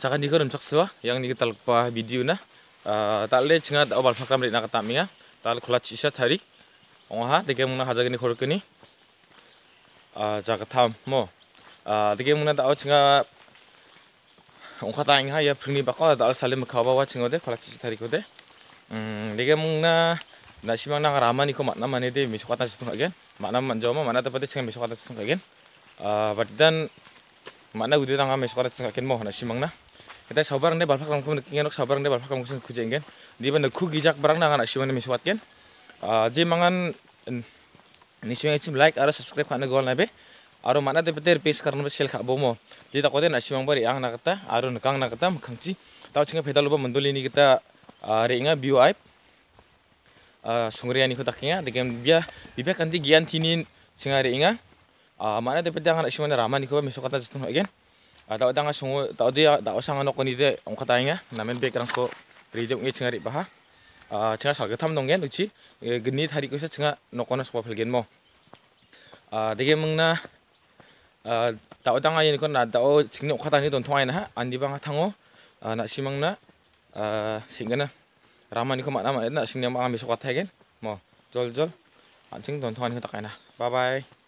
Sakan kau rumcak semua, yang kita pa video na ah, talle chinga obal fakam rina kataminga ya. tal kula cisa tarik ha dike muna hajagini khorkini ah, jagatam mo ah, dike muna ong chinga ongkha taingha ya phringni bako dal salim bawa wa chinga de kula cisa tarik de hmm, dike muna nasimang nang ramani ko matna mane de misok kata situng again matna manjoma mana tapate chinga misok kata situng again but then mana udah tangga misok kata situng again mo nasimang na kita sabar nih balphak kamu nge nok sabar nih ne kamu kucing kucing kan di mana ku gijak barang nangan ngana siwan misuat kan ah, jadi mangan ni yang cuma like atau subscribe kan gol nabe be aro mana tipe tipe pes karna be sel bomo jadi ta kote na siwan bari ang atau kata aro nkang na kata mkhangchi taw chinga phedal ba kita ah, ringa inga ip aip ah, sungriani ko takinga de gem dia dia kanti gian tinin singa re inga mana tipe peter ang mana siwan ramani kau misuat kata jtung again tao tao tao đang đi sang Atau ada ngasungu, tau dia tau sama nokon ide, ong katanya, namen background ko, ride ah, eh, ah, ah, ong eceng ari baha. Cenga salga tam nongen, uci, genit hari kusa cenga nokona sebuah pelgen mo. Dege mengna, tau ada ngayen kon na tau cengni ong katanya đi tongai na, andi banga tango, nak simang na, xin cái singgana. Ramani ko makna makna nak singnya mak ambil sokat hagen, mo, jol jol, anjing don tongai ko takai na, bye bye.